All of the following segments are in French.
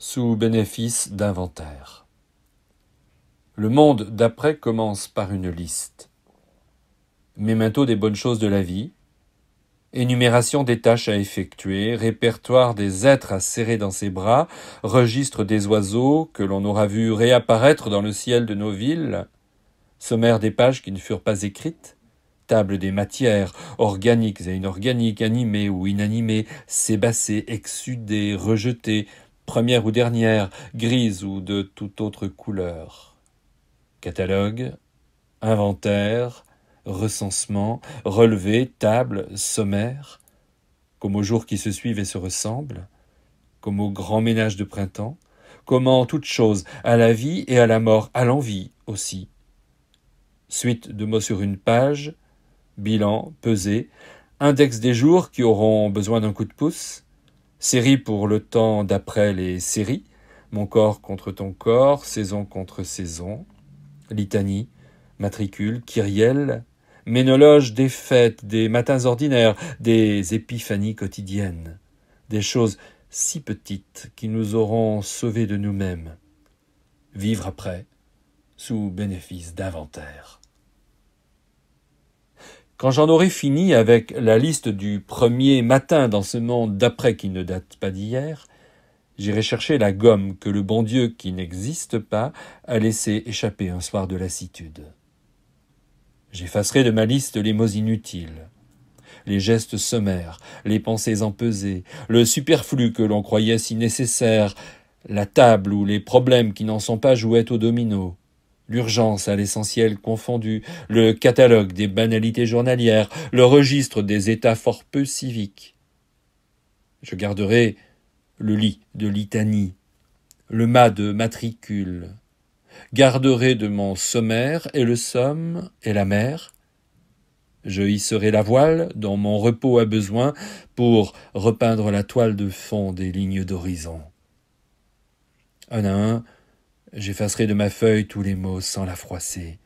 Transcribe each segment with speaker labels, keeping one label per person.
Speaker 1: sous bénéfice d'inventaire. Le monde d'après commence par une liste. maintenant des bonnes choses de la vie, énumération des tâches à effectuer, répertoire des êtres à serrer dans ses bras, registre des oiseaux que l'on aura vu réapparaître dans le ciel de nos villes, sommaire des pages qui ne furent pas écrites, table des matières, organiques et inorganiques, animées ou inanimées, sébacées, exsudées, rejetées, première ou dernière, grise ou de toute autre couleur. Catalogue, inventaire, recensement, relevé, table, sommaire, comme aux jours qui se suivent et se ressemblent, comme au grand ménage de printemps, comme en toute chose, à la vie et à la mort, à l'envie aussi. Suite de mots sur une page, bilan, pesé, index des jours qui auront besoin d'un coup de pouce, Série pour le temps d'après les séries. Mon corps contre ton corps, saison contre saison. Litanie, matricule, kyrielle, ménologe des fêtes, des matins ordinaires, des épiphanies quotidiennes. Des choses si petites qui nous auront sauvés de nous-mêmes. Vivre après, sous bénéfice d'inventaire. Quand j'en aurai fini avec la liste du premier matin dans ce monde d'après qui ne date pas d'hier, j'irai chercher la gomme que le bon Dieu qui n'existe pas a laissé échapper un soir de lassitude. J'effacerai de ma liste les mots inutiles, les gestes sommaires, les pensées empesées, le superflu que l'on croyait si nécessaire, la table ou les problèmes qui n'en sont pas jouaient aux dominos, l'urgence à l'essentiel confondu, le catalogue des banalités journalières, le registre des états fort peu civiques. Je garderai le lit de litanie, le mât de matricule, garderai de mon sommaire et le somme et la mer. Je hisserai la voile dont mon repos a besoin pour repeindre la toile de fond des lignes d'horizon. Un à un, J'effacerai de ma feuille tous les mots sans la froisser.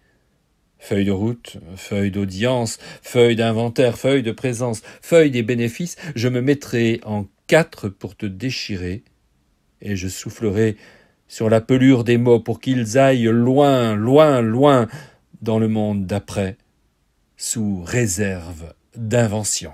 Speaker 1: Feuille de route, feuille d'audience, feuille d'inventaire, feuille de présence, feuille des bénéfices, je me mettrai en quatre pour te déchirer, et je soufflerai sur la pelure des mots pour qu'ils aillent loin, loin, loin dans le monde d'après, sous réserve d'invention.